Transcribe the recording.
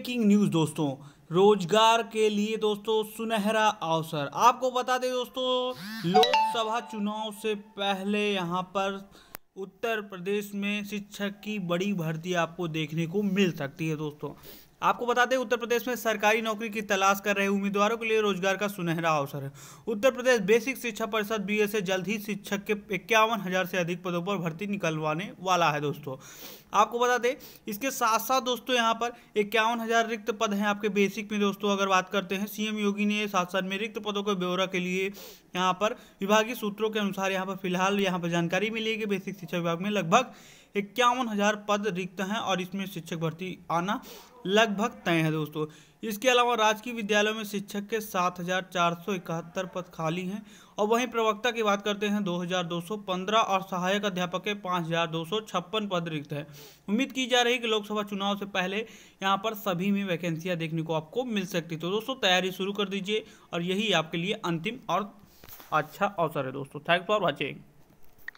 breaking news दोस्तों रोजगार के लिए दोस्तों सुनहरा अवसर आपको बता दें दोस्तों लोकसभा चुनाव से पहले यहाँ पर उत्तर प्रदेश में शिक्षक की बड़ी भर्ती आपको देखने को मिल सकती है दोस्तों आपको बता दें उत्तर प्रदेश में सरकारी नौकरी की तलाश कर रहे उम्मीदवारों के लिए रोजगार का सुनहरा अवसर है उत्तर प्रदेश बेसिक शिक्षा परिषद बी जल्द ही शिक्षक के इक्यावन हज़ार से अधिक पदों पर भर्ती निकलवाने वाला है दोस्तों आपको बता दें इसके साथ साथ दोस्तों यहाँ पर इक्यावन हज़ार रिक्त पद हैं आपके बेसिक में दोस्तों अगर बात करते हैं सीएम योगी ने साथ साथ में रिक्त पदों के ब्यौरा के लिए यहाँ पर विभागीय सूत्रों के अनुसार यहाँ पर फिलहाल यहाँ पर जानकारी मिली है कि बेसिक शिक्षा विभाग में लगभग इक्यावन हज़ार पद रिक्त हैं और इसमें शिक्षक भर्ती आना लगभग तय है दोस्तों इसके अलावा राजकीय विद्यालयों में शिक्षक के सात हज़ार चार सौ इकहत्तर पद खाली हैं और वहीं प्रवक्ता की बात करते हैं दो हज़ार दो सौ पंद्रह और सहायक अध्यापक के पाँच हज़ार दो सौ छप्पन पद रिक्त हैं उम्मीद की जा रही कि लोकसभा चुनाव से पहले यहाँ पर सभी में वैकेंसियाँ देखने को आपको मिल सकती तो दोस्तों तैयारी शुरू कर दीजिए और यही आपके लिए अंतिम और अच्छा अवसर है दोस्तों थैंक फॉर वॉचिंग